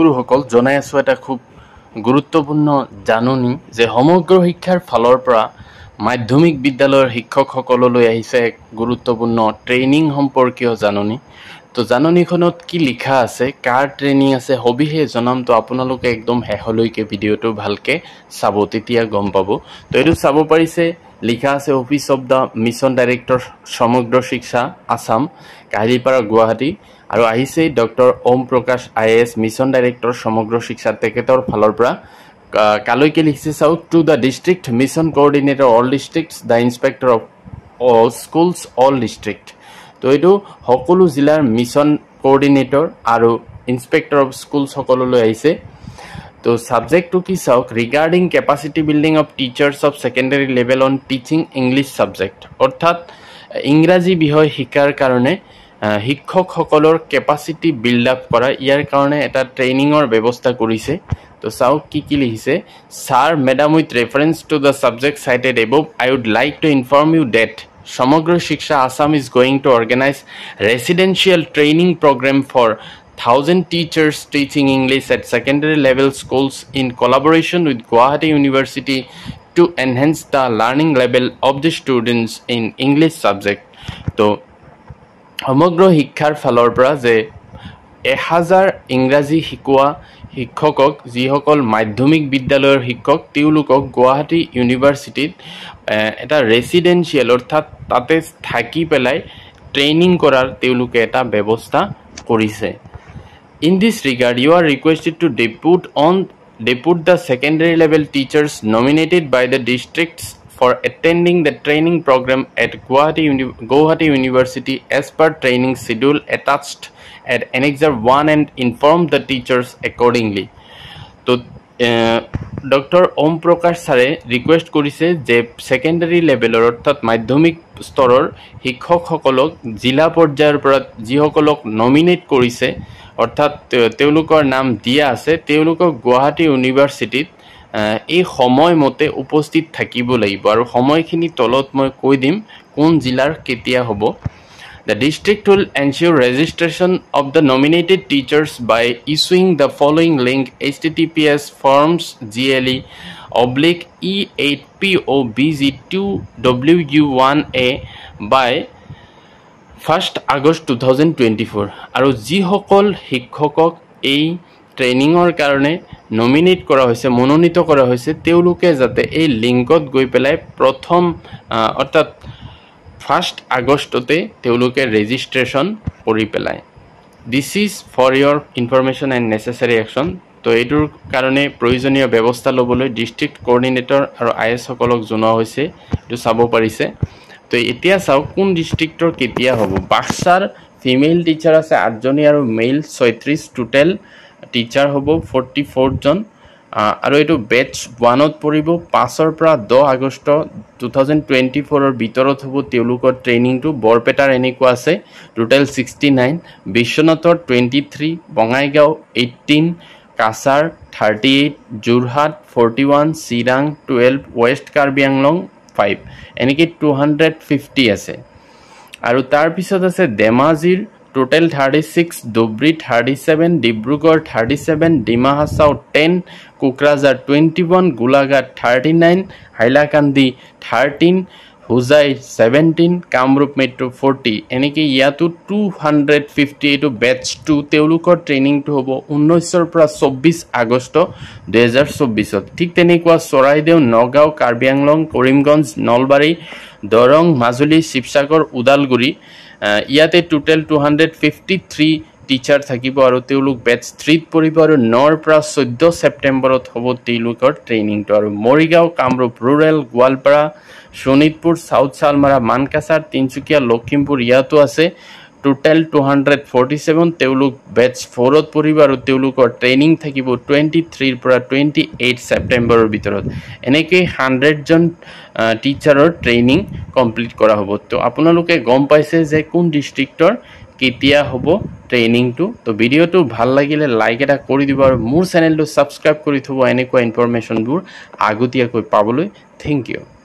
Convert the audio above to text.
গুৰুসকল জনাই আছোঁ এটা খুব গুৰুত্বপূৰ্ণ জাননী যে সমগ্ৰ শিক্ষাৰ ফালৰ পৰা মাধ্যমিক বিদ্যালয়ৰ শিক্ষকসকললৈ আহিছে এক গুৰুত্বপূৰ্ণ ট্ৰেইনিং সম্পৰ্কীয় জাননী তো জাননীখনত কি লিখা আছে কাৰ ট্ৰেইনিং আছে সবিশেষ জনাম তো আপোনালোকে একদম শেষলৈকে ভিডিঅ'টো ভালকৈ চাব তেতিয়া গম পাব তো এইটো চাব পাৰিছে লিখা আছে office of the mission director Samagra Shiksha Assam Kahilipara Guwahati আৰু আহিছে ডক্টৰ ওম প্ৰকাশ I S mission director Samagra শিক্ষা তেখেতৰ ফালৰ পৰা কালৈকে লিখিছে চাওক to the district mission coordinator all district the inspector of all schools all district তো এইটো সকলো জিলাৰ মিছন কৰ্ডিনেটৰ আৰু ইনস্পেক্টৰ অফ স্কুলসকললৈ আহিছে তো ছাবজেক্টটো কি চাওক regarding capacity building of teachers of secondary level on teaching English subject অৰ্থাৎ ইংৰাজী বিষয় শিকাৰ কাৰণে শিক্ষকসকলৰ কেপাচিটি বিল্ড আপ কৰা ইয়াৰ কাৰণে এটা ট্ৰেইনিঙৰ ব্যৱস্থা কৰিছে তো চাওক কি কি লিখিছে sir madam with reference to the subject cited above I would like to inform you that Samagra Shiksha Assam is going to organise residential training programme for thousand teachers teaching English at secondary level schools in collaboration with Guwahati university to enhance the learning level of the students in English subject তো সমগ্ৰ শিক্ষাৰ ফালৰ পৰা যে এহাজাৰ ইংৰাজী শিকোৱা শিক্ষকক যিসকল মাধ্যমিক বিদ্যালয়ৰ শিক্ষক তেওঁলোকক গুৱাহাটী ইউনিভাৰ্চিটিত এটা ৰেচিডেঞ্চিয়েল অৰ্থাৎ তাতে থাকি পেলাই ট্ৰেইনিং কৰাৰ তেওঁলোকে এটা ব্যৱস্থা কৰিছে in this regard you are requested to depute on depute the secondary level teachers nominated by the districts for attending the training program at Guwahati, Uni Guwahati University as per training schedule attached at Annexure 1 and inform the teachers accordingly. To, uh, Dr. Om Prakash Sare request kurise je secondary level or that madhyamik storer hikhok hokolok jila porjayar prat jihokolok nominate kurise or that teulukor nam dia ase teulukor Guwahati University এই সময়মতে উপস্থিত থাকিব লাগিব আৰু সময়খিনি তলত মই কৈ দিম কোন জিলাৰ কেতিয়া হ'ব the district will ensure registration of the nominated teachers by issuing the following link H T T P S forms G L E oblique E eight P O' B G two W U one A by first August two thousand twenty four আৰু যিসকল শিক্ষকক এই ট্ৰেইনিঙৰ কাৰণে nominate কৰা হৈছে মনোনীত কৰা হৈছে তেওঁলোকে যাতে এই লিংকত গৈ পেলাই প্ৰথম অৰ্থাৎ ফাৰ্ষ্ট আগষ্টতে তেওঁলোকে ৰেজিষ্ট্ৰেশ্যন কৰি পেলায় this is for your information and necessary action তো এইটোৰ কাৰণে প্ৰয়োজনীয় ব্যৱস্থা ল'বলৈ ডিষ্ট্ৰিক্ট কৰ্ডিনেটৰ আৰু আই এছসকলক জনোৱা হৈছে এইটো চাব পাৰিছে তো এতিয়া চাওক কোন ডিষ্ট্ৰিক্টৰ কেতিয়া হ'ব বাক্সাৰ ফিমেল টিচাৰ আছে আঠজনী আৰু মেইল ছয়ত্ৰিছ টোটেল টিচাৰ হ'ব ফৰ্টি ফ'ৰজন আৰু এইটো বেটচ ওৱানত পৰিব পাঁচৰ পৰা দহ আগষ্ট টু থাউজেণ্ড টুৱেণ্টি ফ'ৰৰ ভিতৰত হ'ব তেওঁলোকৰ ট্ৰেইনিংটো বৰপেটাৰ এনেকুৱা আছে টোটেল ছিক্সটি নাইন বিশ্বনাথৰ twenty three Bongaigaon eighteen Cachar thirty eight Jorhat forty one Chirang twelve west Karbi Anglong five এনেকৈ টু হাণ্ড্ৰেড ফিফটি আছে আৰু তাৰপিছত আছে ধেমাজিৰ total thirty six Dhubri thirty seven Dibrugarh thirty seven Dima Hasao ten Kokrajhar twenty one Golaghat thirty nine Hailakandi thirteen Hojai seventeen Kamrup metro' forty এনেকৈ ইয়াতো two hundred fifty এইটো বেটছটো তেওঁলোকৰ ট্ৰেইনিংটো হ'ব ঊনৈছৰ পৰা চৌব্বিছ আগষ্ট দুহেজাৰ চৌব্বিছত ঠিক তেনেকুৱা চৰাইদেউ নগাঁও কাৰ্বি আংলং কৰিমগঞ্জ নলবাৰী দৰং মাজুলী শিৱসাগৰ ওদালগুৰি ইয়াতে total two hundred fifty three teacher থাকিব আৰু তেওঁলোক বেটছ থ্ৰীত পৰিব আৰু নৰ পৰা চৈধ্য ছেপ্টেম্বৰত হ'ব তেওঁলোকৰ ট্ৰেইনিংটো আৰু মৰিগাঁও কামৰূপ ৰুৰেল গোৱালপাৰা শোণিতপুৰ চাউথ চালমাৰা মানকাছাৰ তিনিচুকীয়া লখিমপুৰ ইয়াতো আছে total two hundred forty seven তেওঁলোক বেটচ ফ'ৰত পঢ়িব আৰু তেওঁলোকৰ ট্ৰেইনিং থাকিব টুৱেণ্টি থ্ৰীৰ পৰা টুৱেণ্টি এইট ছেপ্টেম্বৰৰ ভিতৰত এনেকৈ হাণ্ড্ৰেডজন টিচাৰৰ ট্ৰেইনিং কমপ্লিট কৰা হ'ব তো আপোনালোকে গম পাইছে যে কোন ডিষ্ট্ৰিক্টৰ কেতিয়া হ'ব ট্ৰেইনিংটো তো ভিডিঅ'টো ভাল লাগিলে লাইক এটা কৰি দিব আৰু মোৰ চেনেলটো ছাবস্ক্ৰাইব কৰি থ'ব এনেকুৱা ইনফৰ্মেশ্যনবোৰ আগতীয়াকৈ পাবলৈ থেংক ইউ